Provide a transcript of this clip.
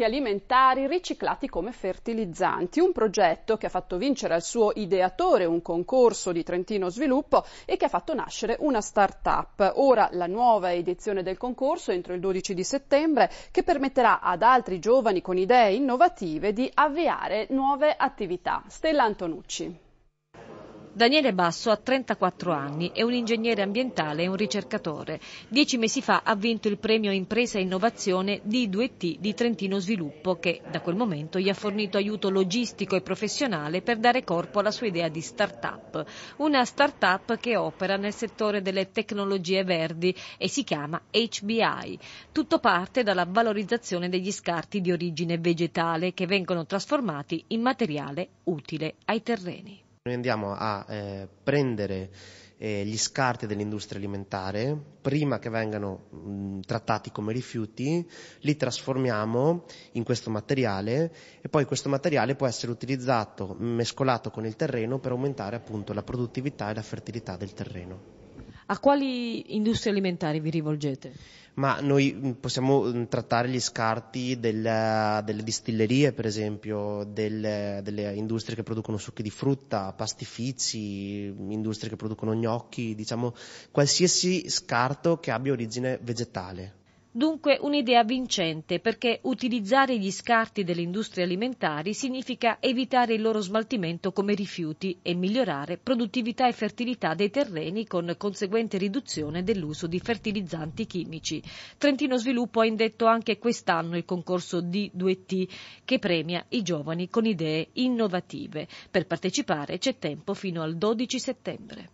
prodotti alimentari riciclati come fertilizzanti, un progetto che ha fatto vincere al suo ideatore un concorso di Trentino Sviluppo e che ha fatto nascere una start-up. Ora la nuova edizione del concorso entro il 12 di settembre che permetterà ad altri giovani con idee innovative di avviare nuove attività. Stella Antonucci. Daniele Basso ha 34 anni, è un ingegnere ambientale e un ricercatore. Dieci mesi fa ha vinto il premio Impresa e Innovazione D2T di Trentino Sviluppo che da quel momento gli ha fornito aiuto logistico e professionale per dare corpo alla sua idea di start-up. Una start-up che opera nel settore delle tecnologie verdi e si chiama HBI. Tutto parte dalla valorizzazione degli scarti di origine vegetale che vengono trasformati in materiale utile ai terreni. Noi andiamo a eh, prendere eh, gli scarti dell'industria alimentare, prima che vengano mh, trattati come rifiuti, li trasformiamo in questo materiale e poi questo materiale può essere utilizzato, mescolato con il terreno per aumentare appunto la produttività e la fertilità del terreno a quali industrie alimentari vi rivolgete? Ma noi mm, possiamo mm, trattare gli scarti della, eh, delle distillerie, per esempio, del, delle industrie che producono succhi di frutta, pastifici, industrie che producono gnocchi, diciamo qualsiasi scarto che abbia origine vegetale. Dunque un'idea vincente perché utilizzare gli scarti delle industrie alimentari significa evitare il loro smaltimento come rifiuti e migliorare produttività e fertilità dei terreni con conseguente riduzione dell'uso di fertilizzanti chimici. Trentino Sviluppo ha indetto anche quest'anno il concorso D2T che premia i giovani con idee innovative. Per partecipare c'è tempo fino al 12 settembre.